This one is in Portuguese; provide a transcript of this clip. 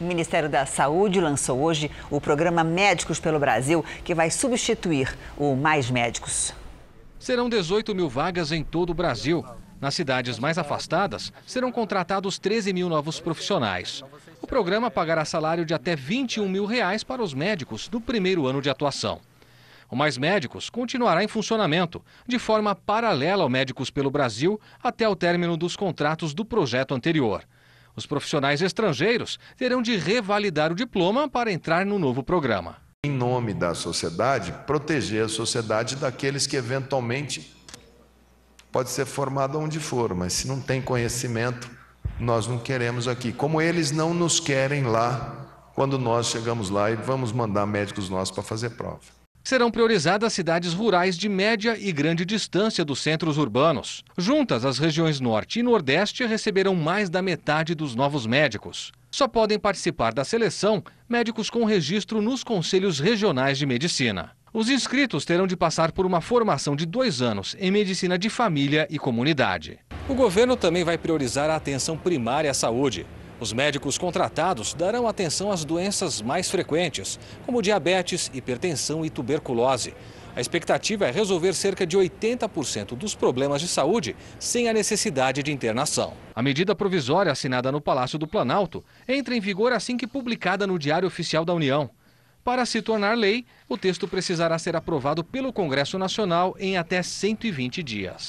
O Ministério da Saúde lançou hoje o programa Médicos pelo Brasil, que vai substituir o Mais Médicos. Serão 18 mil vagas em todo o Brasil. Nas cidades mais afastadas, serão contratados 13 mil novos profissionais. O programa pagará salário de até 21 mil reais para os médicos do primeiro ano de atuação. O Mais Médicos continuará em funcionamento, de forma paralela ao Médicos pelo Brasil, até o término dos contratos do projeto anterior. Os profissionais estrangeiros terão de revalidar o diploma para entrar no novo programa. Em nome da sociedade, proteger a sociedade daqueles que eventualmente pode ser formado onde for, mas se não tem conhecimento, nós não queremos aqui. Como eles não nos querem lá, quando nós chegamos lá e vamos mandar médicos nossos para fazer prova serão priorizadas cidades rurais de média e grande distância dos centros urbanos. Juntas, as regiões Norte e Nordeste receberão mais da metade dos novos médicos. Só podem participar da seleção médicos com registro nos conselhos regionais de medicina. Os inscritos terão de passar por uma formação de dois anos em medicina de família e comunidade. O governo também vai priorizar a atenção primária à saúde. Os médicos contratados darão atenção às doenças mais frequentes, como diabetes, hipertensão e tuberculose. A expectativa é resolver cerca de 80% dos problemas de saúde sem a necessidade de internação. A medida provisória assinada no Palácio do Planalto entra em vigor assim que publicada no Diário Oficial da União. Para se tornar lei, o texto precisará ser aprovado pelo Congresso Nacional em até 120 dias.